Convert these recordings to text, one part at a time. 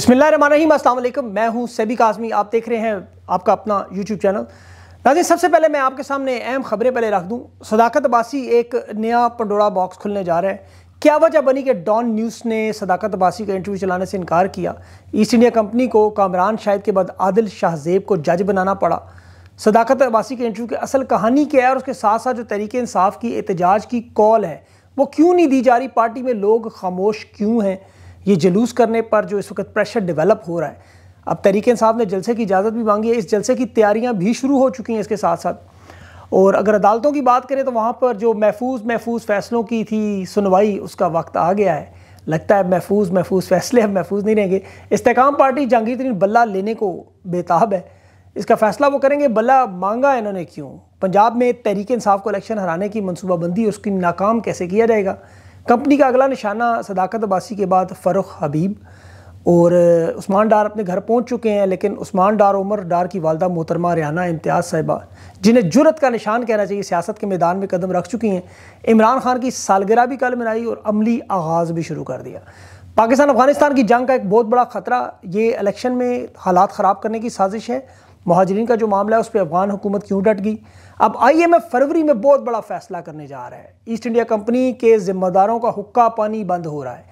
बिस्मिल्लाम अस्सलाम मैं हूं सभी काजमी आप देख रहे हैं आपका अपना यूट्यूब चैनल नाजिन सबसे पहले मैं आपके सामने अहम खबरें पहले रख दूं सदाकत अबासी एक नया पंडोरा बॉक्स खुलने जा रहा है क्या वजह बनी कि डॉन न्यूज़ ने सदाकत अबासी का इंटरव्यू चलाने से इनकार किया ईस्ट इंडिया कंपनी को कामरान शाहिद के बाद आदिल शाहजेब को जज बनाना पड़ा सदाकत अबासी के इंटरव्यू की असल कहानी क्या है और उसके साथ साथ जो तरीके इंसाफ की एहतजाज की कॉल है वो क्यों नहीं दी जा रही पार्टी में लोग खामोश क्यों हैं ये जलूस करने पर जो इस वक्त प्रेशर डेवलप हो रहा है अब तरीके साहब ने जलसे की इजाज़त भी मांगी है इस जलसे की तैयारियाँ भी शुरू हो चुकी हैं इसके साथ साथ और अगर अदालतों की बात करें तो वहाँ पर जो महफूज महफूज फैसलों की थी सुनवाई उसका वक्त आ गया है लगता है महफूज महफूज फैसले अब महफूज नहीं रहेंगे इस्तेकाम पार्टी जहांगीर तरीन बल्ला लेने को बेताब है इसका फैसला वो करेंगे बल्ला मांगा इन्होंने क्यों पंजाब में तहरीक इंसाफ को इलेक्शन हराने की मनसूबाबंदी उसकी नाकाम कैसे किया जाएगा कंपनी का अगला निशाना सदाकत अब्बासी के बाद फ़रुख हबीब और उस्मान डार अपने घर पहुंच चुके हैं लेकिन उस्मान डार उमर डार की वालदा मोहतरमा रियाना इम्तियाज़ साहिबा जिन्हें जुरत का निशान कहना चाहिए सियासत के मैदान में कदम रख चुकी हैं इमरान खान की सालगिरह भी कल मनाई और अमली आगाज़ भी शुरू कर दिया पाकिस्तान अफगानिस्तान की जंग का एक बहुत बड़ा ख़तरा ये इलेक्शन में हालात ख़राब करने की साजिश है महाजरीन का जो मामला है उस पर अफगान हुकूमत क्यों डट गई अब आईएमएफ फरवरी में बहुत बड़ा फैसला करने जा रहा है ईस्ट इंडिया कंपनी के जिम्मेदारों का हुक्का पानी बंद हो रहा है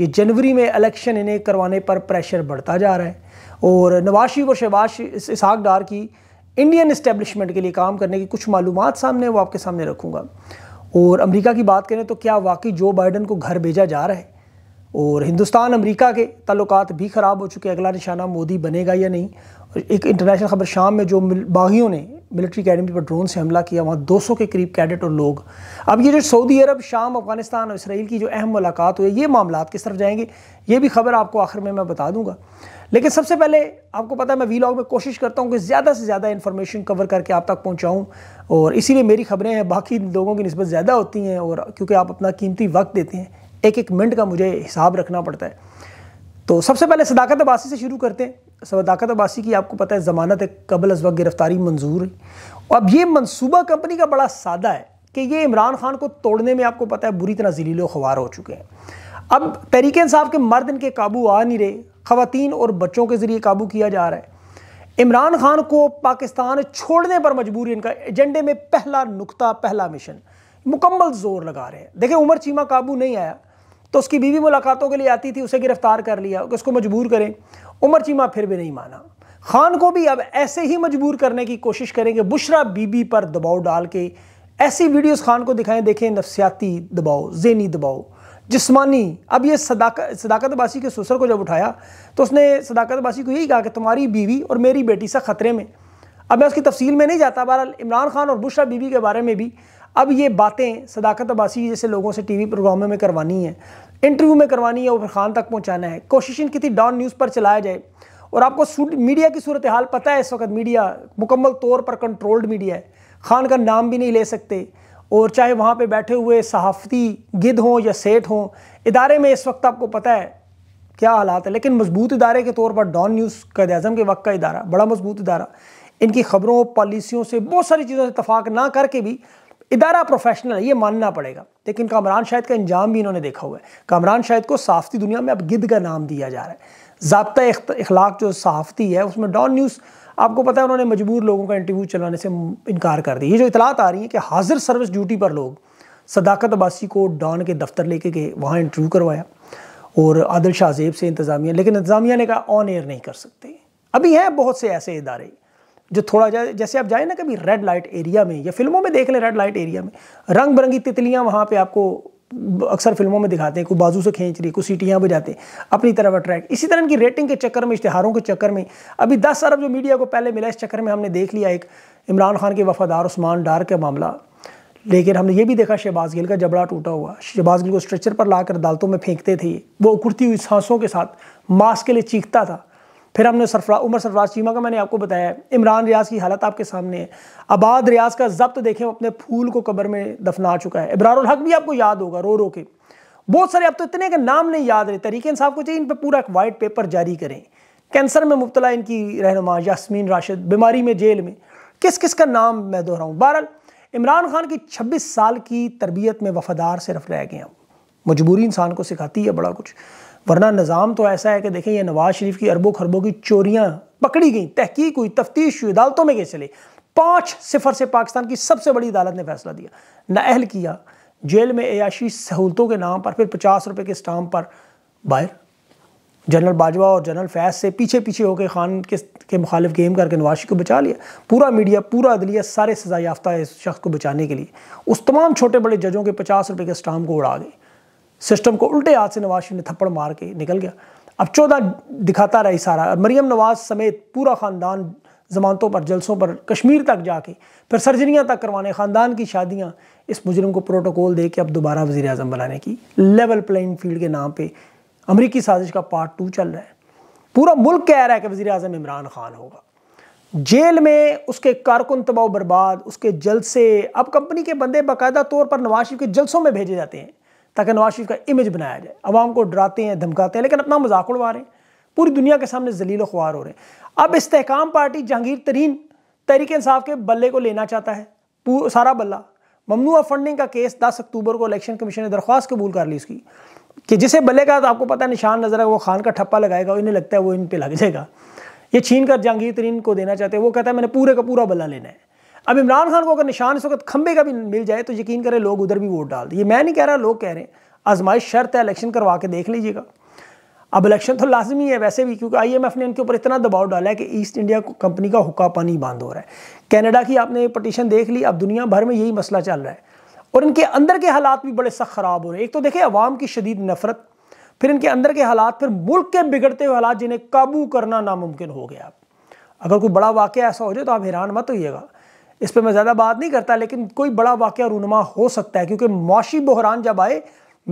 ये जनवरी में इलेक्शन इन्हें करवाने पर प्रेशर बढ़ता जा रहा है और नवाशी और शहबाज इसहाक डार की इंडियन इस्टेब्लिशमेंट के लिए काम करने की कुछ मालूम सामने वो आपके सामने रखूँगा और अमरीका की बात करें तो क्या वाकई जो बाइडन को घर भेजा जा रहा है और हिंदुस्तान अमेरिका के तल्लुक भी ख़राब हो चुके हैं अगला निशाना मोदी बनेगा या नहीं और एक इंटरनेशनल ख़बर शाम में जो बागियों ने मिलिट्री अकेडमी पर ड्रोन से हमला किया वहाँ 200 के करीब कैडेट और लोग अब ये जो सऊदी अरब शाम अफगानिस्तान और इसराइल की जो अहम मुलाकात हुई ये मामला किस तरफ जाएंगे ये भी खबर आपको आखिर में मैं बता दूंगा लेकिन सबसे पहले आपको पता है मैं वीलॉग में कोशिश करता हूँ कि ज़्यादा से ज़्यादा इन्फॉर्मेशन कवर करके आप तक पहुँचाऊँ और इसीलिए मेरी खबरें हैं बाकी लोगों की नस्बत ज़्यादा होती हैं और क्योंकि आप अपना कीमती वक्त देते हैं एक एक मिनट का मुझे हिसाब रखना पड़ता है तो सबसे पहले सदाकत अबासी से शुरू करते हैं सदाकत अब्बासी की आपको पता है ज़मानत कबल अज वक्त गिरफ्तारी मंजूर है अब ये मनसूबा कंपनी का बड़ा सादा है कि ये इमरान खान को तोड़ने में आपको पता है बुरी तरह जलीलो ख़बार हो चुके हैं अब तहरीक साहब के मर्द इनके काबू आ नहीं रहे खातन और बच्चों के ज़रिए काबू किया जा रहा है इमरान खान को पाकिस्तान छोड़ने पर मजबूर इनका एजेंडे में पहला नुकता पहला मिशन मुकम्मल जोर लगा रहे हैं देखिए उमर चीमा काबू नहीं आया तो उसकी बीवी मुलाकातों के लिए आती थी उसे गिरफ्तार कर लिया उसको मजबूर करें उमर चीमा फिर भी नहीं माना खान को भी अब ऐसे ही मजबूर करने की कोशिश करेंगे बुशरा बीबी पर दबाव डाल के ऐसी वीडियोस खान को दिखाएं देखें नफसियाती दबाव जेनी दबाव जिस्मानी अब ये सदाकत सदाकत बासी के ससुर को जब उठाया तो उसने सदाकत बासी को यही कहा कि तुम्हारी बीवी और मेरी बेटी सा ख़तरे में अब मैं उसकी तफसील में नहीं जाता बहरहाल इमरान खान और बुशरा बीबी के बारे में भी अब ये बातें सदाकत अबासी जैसे लोगों से टीवी प्रोग्रामों में करवानी है इंटरव्यू में करवानी है और खान तक पहुँचाना है कोशिश इनकी थी डॉन न्यूज़ पर चलाया जाए और आपको मीडिया की सूरत हाल पता है इस वक्त मीडिया मुकम्मल तौर पर कंट्रोल्ड मीडिया है खान का नाम भी नहीं ले सकते और चाहे वहाँ पर बैठे हुए सहाफ़ती गिद हों या सेठ हों इदारे में इस वक्त आपको पता है क्या हालात है लेकिन मजबूत इदारे के तौर पर डॉन न्यूज़ कैद अजम के वक्त का इदारा बड़ा मजबूत इदारा इनकी खबरों पॉलिसियों से बहुत सारी चीज़ों से इतफाक़ ना करके भी इदारा प्रोफेशनल है ये मानना पड़ेगा लेकिन कामरान शाहिद का अंजाम भी इन्होंने देखा हुआ है कामरान शाहिद को सहाफ़ती दुनिया में अब गिद का नाम दिया जा रहा है जबता इखलाक जो सहाफ़ती है उसमें डॉन न्यूज़ आपको पता है उन्होंने मजबूर लोगों का इंटरव्यू चलाने से इनकार कर दिया ये जो इतलात आ रही है कि हाजिर सर्विस ड्यूटी पर लोग सदाकत अब्बासी को डॉन के दफ्तर लेके गए वहाँ इंटरव्यू करवाया और आदिल शाहजेब से इंतज़ामिया लेकिन इंतज़ामिया ने कहा ऑन एयर नहीं कर सकते अभी हैं बहुत से ऐसे इदारे जो थोड़ा जा, जैसे आप जाए ना कभी रेड लाइट एरिया में या फिल्मों में देख लें रेड लाइट एरिया में रंग बिरंगी तितलियाँ वहाँ पर आपको अक्सर फिल्मों में दिखाते हैं कोई बाजू से खींच रही कोई सीटियाँ बजाते हैं अपनी तरफ अट्रैक्ट इसी तरह की रेटिंग के चक्कर में इश्तहारों के चक्कर में अभी दस अरब जो मीडिया को पहले मिला इस चक्कर में हमने देख लिया एक इमरान खान के वफादार उस्मान डार का मामला लेकिन हमने ये भी देखा शहबाज गिल का जबड़ा टूटा हुआ शहबाज गिल को स्ट्रेचर पर लाकर दालतों में फेंकते थे वो उखड़ती हुई सांसों के साथ मास्क के लिए चीखता था फिर हमने सरफरा उमर सरफराज चीमा का मैंने आपको बताया इमरान रियाज की हालत आपके सामने है आबाद रियाज का जब्त देखें अपने फूल को कब्र में दफना चुका है इब्रारुल हक भी आपको याद होगा रो रो के बहुत सारे अब तो इतने के नाम नहीं याद रहे तरीके साहब को चाहिए इन पर पूरा एक वाइट पेपर जारी करें कैंसर में मुबतला इनकी रहनुमा यासमीन राशिद बीमारी में जेल में किस किस का नाम मैं दोहराऊँ बहरल इमरान खान की छब्बीस साल की तरबियत में वफादार सिर्फ रह गए हम मजबूरी इंसान को सिखाती है बड़ा कुछ वरना निज़ाम तो ऐसा है कि देखें यह नवाज शरीफ की अरबों खरबों की चोरियाँ पकड़ी गई तहकीक हुई तफ्तीश हुई अदालतों में कैसे ले पाँच सिफर से पाकिस्तान की सबसे बड़ी अदालत ने फैसला दिया नाअहल किया जेल में एयाशी सहूलतों के नाम पर फिर पचास रुपये के स्टाम्प पर बाहर जनरल बाजवा और जनरल फैज से पीछे पीछे होकर खान के, के मुखालिफ गेम करके नवाशी को बचा लिया पूरा मीडिया पूरा अदलिया सारे सजा याफ्ता इस शख्स को बचाने के लिए उस तमाम छोटे बड़े जजों के पचास रुपये के स्टाम्प को उड़ा गए सिस्टम को उल्टे हाथ से नवाज शरीफ ने थप्पड़ मार के निकल गया अब चौदह दिखाता रहा सारा मरीम नवाज समेत पूरा ख़ानदान जमानतों पर जलसों पर कश्मीर तक जाके फिर सर्जरियाँ तक करवाने ख़ानदान की शादियाँ इस मुजरम को प्रोटोकॉल दे के अब दोबारा वजी अजम बनाने की लेवल प्लेइंग फील्ड के नाम पर अमरीकी साजिश का पार्ट टू चल रहा है पूरा मुल्क कह रहा है कि वजी अजम इमरान खान होगा जेल में उसके कारकुन तबाह बर्बाद उसके जलसे अब कंपनी के बंदे बाकायदा तौर पर नवाज शरीफ के जलसों में भेजे जाते हैं ताकि नवाज शरीफ का इमेज बनाया जाए अवाम को डराते हैं धमकाते हैं लेकिन अपना मजाक उड़वा रहे हैं पूरी दुनिया के सामने जलील ख्वार हो रहे हैं अब इसकाम पार्टी जहांगीर तरीन तहरीक इंसाफ के बल्ले को लेना चाहता है सारा बल्ला ममनू फंडिंग का केस 10 अक्टूबर को इलेक्शन कमीशन ने दरख्वास्त कबूल कर ली उसकी कि जिसे बल्ले का तो आपको पता है निशान नजर है वो खान का ठप्पा लगाएगा इन्हें लगता है वो इन पर लग जाएगा ये छीन कर जहांगीर तरीन को देना चाहते हैं वो कहता है मैंने पूरे का पूरा बल्ला लेना है अब इमरान खान को अगर निशान इस वक्त खंबे का भी मिल जाए तो यकीन करें लोग उधर भी वोट डाल दें ये मैं नहीं कह रहा लोग कह रहे हैं आजमाइश शर्त है इलेक्शन करवा के देख लीजिएगा अब इलेक्शन तो लाजमी है वैसे भी क्योंकि आईएमएफ ने इनके ऊपर इतना दबाव डाला है कि ईस्ट इंडिया कंपनी का हुक्का पानी बंद हो रहा है कनाडा की आपने पटिशन देख ली अब दुनिया भर में यही मसला चल रहा है और इनके अंदर के हालात भी बड़े सख्त ख़राब हो रहे हैं एक तो देखें अवाम की शदीद नफरत फिर इनके अंदर के हालात फिर मुल्क के बिगड़ते हुए हालात जिन्हें काबू करना नामुमकिन हो गया अगर कोई बड़ा वाक्य ऐसा हो जाए तो आप हैरान मत होइएगा इस पर मैं ज़्यादा बात नहीं करता लेकिन कोई बड़ा वाक़ रूनमा हो सकता है क्योंकि मुशी बहरान जब आए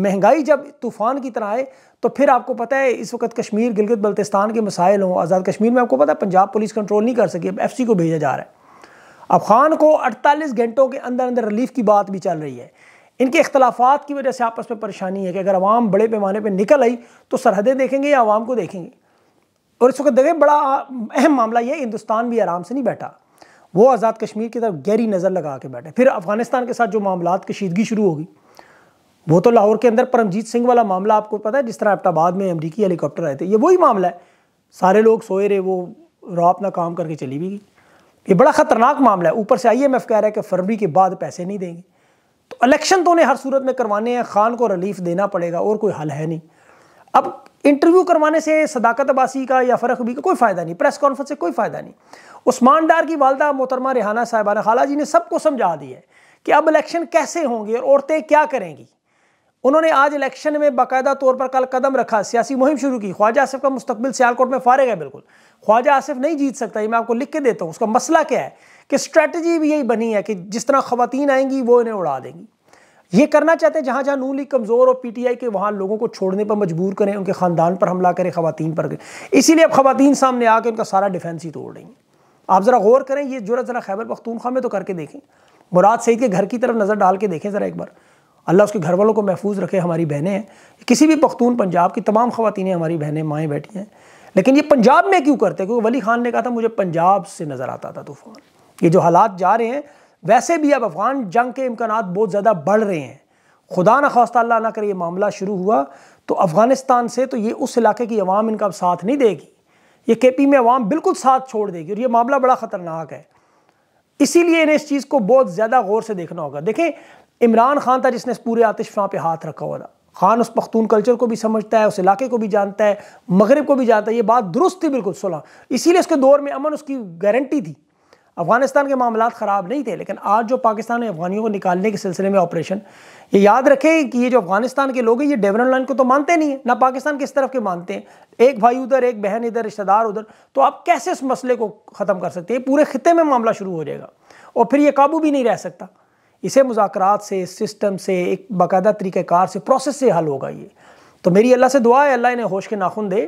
महंगाई जब तूफ़ान की तरह आए तो फिर आपको पता है इस वक्त कश्मीर गिलगित बल्तिस्तान के मसाइल हों आज़ाद कश्मीर में आपको पता है पंजाब पुलिस कंट्रोल नहीं कर सकी अब एफ को भेजा जा रहा है अफगान को 48 घंटों के अंदर अंदर रिलीफ की बात भी चल रही है इनके अख्तलाफात की वजह से आपस में परेशानी है कि अगर आवाम बड़े पैमाने पर निकल आई तो सरहदें देखेंगे या आवाम को देखेंगे और इस वक्त देखें बड़ा अहम मामला यह हिंदुस्तान भी आराम से नहीं बैठा वो आज़ाद कश्मीर की तरफ गहरी नज़र लगा के बैठे फिर अफगानिस्तान के साथ जो मामला कशीदगी शुरू होगी वो तो लाहौर के अंदर परमजीत सिंह वाला मामला आपको पता है जिस तरह एबटाबाद में अमरीकी हेलीकॉप्टर आए थे ये वही मामला है सारे लोग सोए रहे वो रॉ अपना काम करके चली भी गई ये बड़ा ख़तरनाक मामला है ऊपर से आई एम एफ कह रहा है कि फरवरी के बाद पैसे नहीं देंगे तो इलेक्शन तो उन्हें हर सूरत में करवाने हैं खान को रिलीफ देना पड़ेगा और कोई हल है नहीं अब इंटरव्यू करवाने से सदाकत अबासी का या फरक भी का कोई फ़ायदा नहीं प्रेस कॉन्फ्रेंस से कोई फ़ायदा नहीं उस्मान डार की वालदा मोहतरमा रिहाना साहिबाना खाला जी ने सबको समझा दिया है कि अब इलेक्शन कैसे होंगे और औरतें क्या करेंगी उन्होंने आज इलेक्शन में बाकायदा तौर पर कल कदम रखा सियासी मुहिम शुरू की ख्वाजा आसिफ का मुस्तबिल सियालकोट में फारग है बिल्कुल ख्वाजा आसिफ नहीं जीत सकता ये मैं आपको लिख के देता हूँ उसका मसला क्या है कि स्ट्रेटजी भी यही बनी है कि जिस तरह खवतिन आएंगी वो इन्हें उड़ा देंगी ये करना चाहते हैं जहाँ जहाँ नू लीग कमज़ोर और पी टी आई के वहाँ लोगों को छोड़ने पर मजबूर करें उनके ख़ानदान पर हमला करें खवतिन पर करें इसीलिए अब खवतिन सामने आकर उनका सारा डिफेंस ही तोड़ हैं आप ज़रा गौर करें ये जरूरत ज़रा खैबर पख्तूनख्वा में तो करके देखें मुराद सईद के घर की तरफ नज़र डाल के देखें ज़रा एक बार अल्लाह उसके घर वालों को महफूज रखे हमारी बहनें हैं किसी भी पख्तून पंजाब की तमाम खवतिनें हमारी बहनें माएँ बैठी हैं लेकिन ये पंजाब में क्यों करते हैं क्योंकि वली खान ने कहा था मुझे पंजाब से नज़र आता था तूफान ये जो हालात जा रहे हैं वैसे भी अब अफगान जंग के इम्कान बहुत ज़्यादा बढ़ रहे हैं खुदा न खौस्ता अल्लाह ना करे ये मामला शुरू हुआ तो अफ़गानिस्तान से तो ये उस इलाके की आवाम इनका अब साथ नहीं देगी ये के पी में आवाम बिल्कुल साथ छोड़ देगी और ये मामला बड़ा ख़तरनाक है इसीलिए इन्हें इस चीज़ को बहुत ज़्यादा गौर से देखना होगा देखें इमरान खान था जिसने इस पूरे आतिशफा पे हाथ रखा हुआ था खान उस पख्तून कल्चर को भी समझता है उस इलाके को भी जानता है मगरब को भी जानता है ये बात दुरुस्त थी बिल्कुल सुलह इसीलिए उसके दौर में अमन उसकी गारंटी थी अफगानिस्तान के मामला ख़राब नहीं थे लेकिन आज जो पाकिस्तान में अफगानियों को निकालने के सिलसिले में ऑपरेशन ये याद रखें कि ये जो अफगानिस्तान के लोग हैं ये डेवरन लाइन को तो मानते नहीं हैं ना पाकिस्तान किस तरफ के मानते हैं एक भाई उधर एक बहन इधर रिश्तेदार उधर तो आप कैसे इस मसले को ख़त्म कर सकते हैं पूरे खत्े में मामला शुरू हो जाएगा और फिर ये काबू भी नहीं रह सकता इसे मुजाकर से सिस्टम से एक बाकायदा तरीक़ार से प्रोसेस से हल होगा ये तो मेरी अल्लाह से दुआ है अल्लाह इन्हें होश के नाखुन दे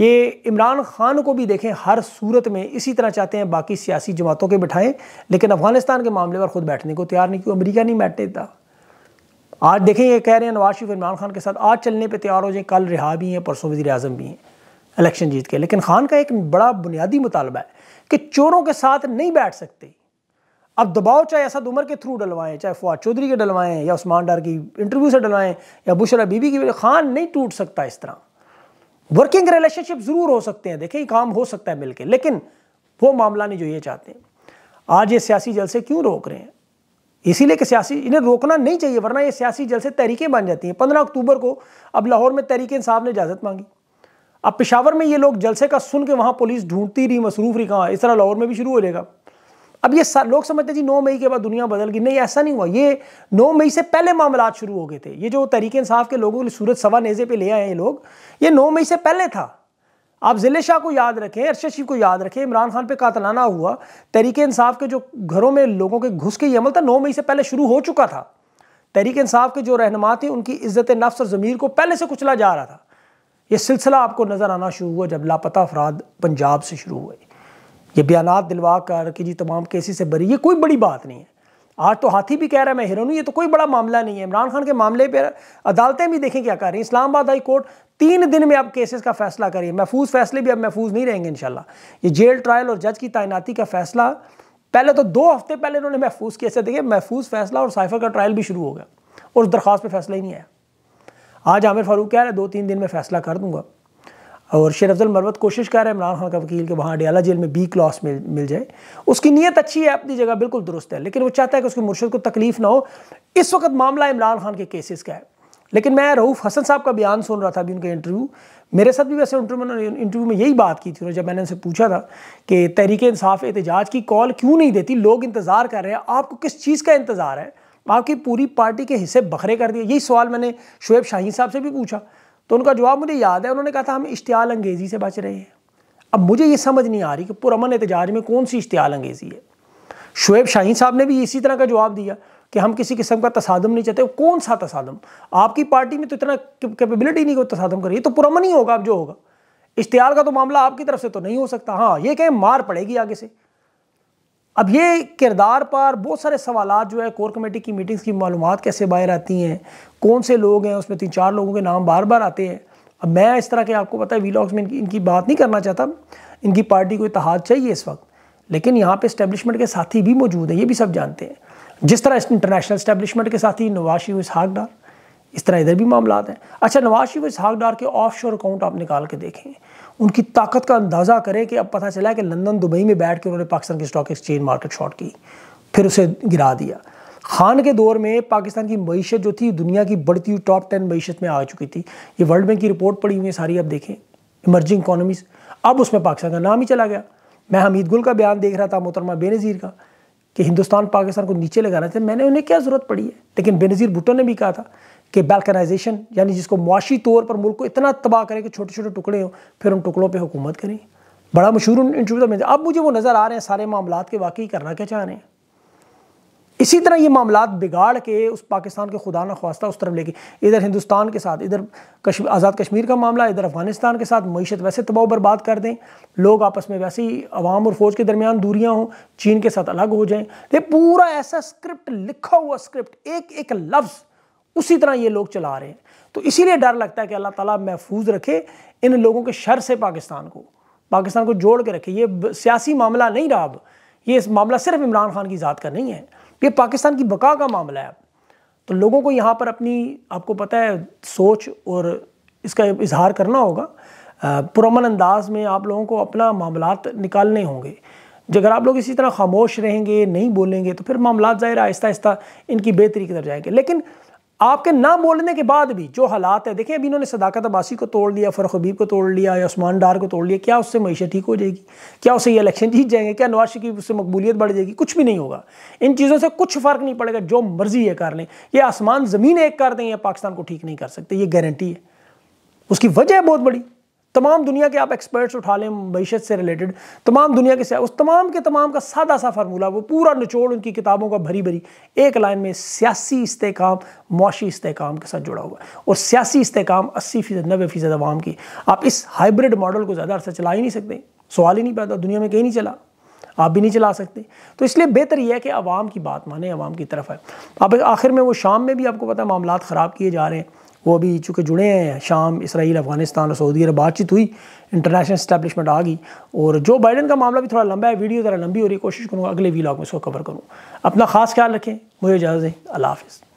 ये इमरान खान को भी देखें हर सूरत में इसी तरह चाहते हैं बाकी सियासी जमातों के बिठाएं लेकिन अफगानिस्तान के मामले पर खुद बैठने को तैयार नहीं क्यों अमरीका नहीं बैठ देता आज देखें ये कह रहे हैं नवाज शरीफ इमरान खान के साथ आज चलने पर तैयार हो जाए कल रिहा भी हैं परसों वजी अजम भी हैं इलेक्शन जीत के लेकिन खान का एक बड़ा बुनियादी मुतालबा है कि चोरों के साथ नहीं बैठ सकते अब दबाव चाहे असद उमर के थ्रू डलवाएं चाहे फवाद चौधरी के डलवाएं या उस्मान डार की इंटरव्यू से डलवाएं या बुशरा बीबी की खान नहीं टूट सकता इस तरह वर्किंग रिलेशनशिप जरूर हो सकते हैं देखें काम हो सकता है मिलकर लेकिन वो मामला नहीं जो ये चाहते हैं आज ये सियासी जलसे क्यों रोक रहे हैं इसीलिए कि सियासी इन्हें रोकना नहीं चाहिए वरना ये सियासी जलसे तहरीकें बन जाती हैं पंद्रह अक्टूबर को अब लाहौर में तहरीक इंसाफ ने इजाज़त मांगी अब पिशावर में ये लोग जलसे का सुन के वहाँ पुलिस ढूंढती रही मसरूफ रही कहाँ इस तरह लाहौर में भी शुरू हो जाएगा अब ये लोग समझते जी 9 मई के बाद दुनिया बदल गई नहीं ऐसा नहीं हुआ ये 9 मई से पहले मामला शुरू हो गए थे ये जो तरीके इंसाफ के लोगों को सूरत सवा नेजे पे ले आए हैं लोग ये 9 मई से पहले था आप जिले शाह को याद रखें अरशद शरीफ को याद रखें इमरान खान पे कातलाना हुआ तरीके इंसाफ के जो घरों में लोगों के घुस के ये अमल था नौ मई से पहले शुरू हो चुका था तरीके इंसाफ के जो रहनमा थे उनकी इज्जत नफ्स और ज़मीर को पहले से कुचला जा रहा था यह सिलसिला आपको नज़र आना शुरू हुआ जब लापता अफराद पंजाब से शुरू हुए ये बयान दिलवा कर कि जी तमाम केसेस से बरी ये कोई बड़ी बात नहीं है आज तो हाथी भी कह रहा है मैं हीरो ये तो कोई बड़ा मामला नहीं है इमरान खान के मामले पर अदालतें भी देखें क्या कर रही हैं इस्लामाबाद हाई कोर्ट तीन दिन में अब केसेस का फैसला करिए महफूज फैसले भी अब महफूज नहीं रहेंगे इन ये जेल ट्रायल और जज की तैनाती का फैसला पहले तो दो हफ्ते पहले इन्होंने महफूज केसेस देखे महफूज फैसला और साइफर का ट्रायल भी शुरू हो गया और उस दरख्वास्त पर फैसला ही नहीं आया आज आमिर फारूक कह रहे दो तीन दिन में फैसला कर दूंगा और शेर अफजल मरवत कोशिश कर रहे हैं इमरान खान का वकील के वहाँ अडियाला जेल में बी क्लास मिल मिल जाए उसकी नीयत अच्छी है अपनी जगह बिल्कुल दुरुस्त है लेकिन वो चाहता है कि उसके मुर्शद को तकलीफ़ ना हो इस वक्त मामला इमरान खान के केसेस का है लेकिन मैं रऊफ़ हसन साहब का बयान सुन रहा था अभी उनके इंटरव्यू मेरे साथ भी वैसे इंटरव्यू इंटरव्यू में यही बात की थी जब मैंने उनसे पूछा था कि तहरीक इंसाफ एहतजाज की कॉल क्यों नहीं देती लोग इंतज़ार कर रहे हैं आपको किस चीज़ का इंतज़ार है आपकी पूरी पार्टी के हिस्से बखरे कर दिए यही सवाल मैंने शुएब शाहीन साहब से भी पूछा तो उनका जवाब मुझे याद है उन्होंने कहा था हम इश्तियाल अंगेज़ी से बच रहे हैं अब मुझे ये समझ नहीं आ रही कि पुरमन एहतजाज में कौन सी इश्तियाल अंगेज़ी है शुएब शाहीन साहब ने भी इसी तरह का जवाब दिया कि हम किसी किस्म का तसादम नहीं चाहते कौन सा तसादम आपकी पार्टी में तो इतना कैपेबिलिटी नहीं कोई तसादम करिए तो पुरमन ही होगा अब जो होगा इश्तियाल का तो मामला आपकी तरफ से तो नहीं हो सकता हाँ ये कहें मार पड़ेगी आगे से अब ये किरदार पर बहुत सारे सवाल जो है कोर कमेटी की मीटिंग्स की मालूम कैसे बाहर आती हैं कौन से लोग हैं उसमें तीन चार लोगों के नाम बार बार आते हैं अब मैं इस तरह के आपको पता है वीलॉग्स में इनकी, इनकी बात नहीं करना चाहता इनकी पार्टी को इतिहाद चाहिए इस वक्त लेकिन यहाँ पे इस्टेब्लिशमेंट के साथी भी मौजूद हैं ये भी सब जानते हैं जिस तरह इंटरनेशनल इस्टेब्लिशमेंट के साथी नवाशी हुई इसहाक डार इस तरह इधर भी मामला हैं अच्छा नवाज शरीफ इसहाक डार के ऑफ शोर अकाउंट आप निकाल के देखें उनकी ताकत का अंदाज़ा करें कि अब पता चला कि लंदन दुबई में बैठ के उन्होंने पाकिस्तान की स्टॉक एक्सचेंज मार्केट शॉर्ट की फिर उसे गिरा दिया खान के दौर में पाकिस्तान की मीशत जो थी दुनिया की बढ़ती हुई टॉप टेन मीशत में आ चुकी थी ये वर्ल्ड बैंक की रिपोर्ट पड़ी हुई है सारी आप देखें इमर्जिंग इकानमीज अब उसमें पाकिस्तान का नाम ही चला गया मैं हमीद गुल का बयान देख रहा था मोहतरमा बेनज़ीर का कि हिंदुस्तान पाकिस्तान को नीचे लगाना चाहिए मैंने उन्हें क्या ज़रूरत पड़ी है लेकिन बेनज़ीर भुट्टो ने भी कहा था कि बैल्कनाइजेशन यानी जिसको मुआशी तौर पर मुल्क को इतना तबाह करें कि छोटे छोटे टुकड़े हों फिर उन टुकड़ों पर हुकूमत करें बड़ा मशहूर इंटरव्यू में अब मुझे वो नज़र आ रहे हैं सारे मामला के वाकई करना क्या चाह रहे हैं इसी तरह ये मामला बिगाड़ के उस पाकिस्तान के खुदा न खास्ता उस तरफ लेके इधर हिंदुस्तान के साथ इधर कश्म, आज़ाद कश्मीर का मामला इधर अफगानिस्तान के साथ मीशत वैसे तबाह बर्बाद कर दें लोग आपस में वैसे ही अवाम और फ़ौज के दरमियान दूरियाँ हों चीन के साथ अलग हो जाएं ये पूरा ऐसा स्क्रिप्ट लिखा हुआ स्क्रिप्ट एक एक लफ्ज़ उसी तरह ये लोग चला रहे हैं तो इसीलिए डर लगता है कि अल्लाह ताला महफूज रखे इन लोगों के शर से पाकिस्तान को पाकिस्तान को जोड़ के रखे ये सियासी मामला नहीं रहा अब ये मामला सिर्फ इमरान खान की ज़ात का नहीं है ये पाकिस्तान की बका का मामला है तो लोगों को यहाँ पर अपनी आपको पता है सोच और इसका इजहार करना होगा पुरमन अंदाज में आप लोगों को अपना मामला निकालने होंगे अगर आप लोग इसी तरह खामोश रहेंगे नहीं बोलेंगे तो फिर मामला ज़ाहिर आहिस्ता आहिस्ता इनकी बेहतरी की तरफ जाएंगे लेकिन आपके ना बोलने के बाद भी जो हालात है देखिए अभी इन्होंने सदाकत अब्बासी को तोड़ लिया फ़र हबीब को तोड़ लिया या उस्मान डार को तोड़ लिया क्या उससे मीशत ठीक हो जाएगी क्या उससे ये इलेक्शन जीत जाएंगे क्या नवाज शरीफ उससे मकबूलियत बढ़ जाएगी कुछ भी नहीं होगा इन चीज़ों से कुछ फ़र्क नहीं पड़ेगा जो मर्ज़ी ये कर लें ये आसमान ज़मीन एक कर दें या पाकिस्तान को ठीक नहीं कर सकते ये गारंटी है उसकी वजह बहुत बड़ी तमाम दुनिया के आप एक्सपर्ट्स उठा लें मीशत से रिलेटेड तमाम दुनिया के उस तमाम के तमाम का सादा सा फार्मूला वो पूरा निचोड़ उनकी किताबों का भरी भरी एक लाइन में सियासी इस्तेकाम मुशी इस्तेकाम के साथ जुड़ा हुआ है और सियासी इस्तेकाम अस्सी फीसद नबे फीसद आवाम की आप इस हाइब्रिड मॉडल को ज़्यादा अर्सा चला ही नहीं सकते सवाल ही नहीं पैदा दुनिया में कहीं नहीं चला आप भी नहीं चला सकते तो इसलिए बेहतर यह है कि आवाम की बात माने आवाम की तरफ है आप आखिर में वो शाम में भी आपको पता है मामला ख़राब किए जा रहे हैं वो अभी चूँकि जुड़े हैं शाम इसराइल अफगानिस्तान और सऊदी अरब बातचीत हुई इंटरनेशनल स्टैब्लिशमेंट आ गई और जो बाइडन का मामला भी थोड़ा लंबा है वीडियो ज़रा लंबी हो रही कोशिश करूँगा अगले वीलाग में उसको कवर करूँ अपना खास ख्याल रखें मुझे इजाज़त दें अल्लाह हाफिज़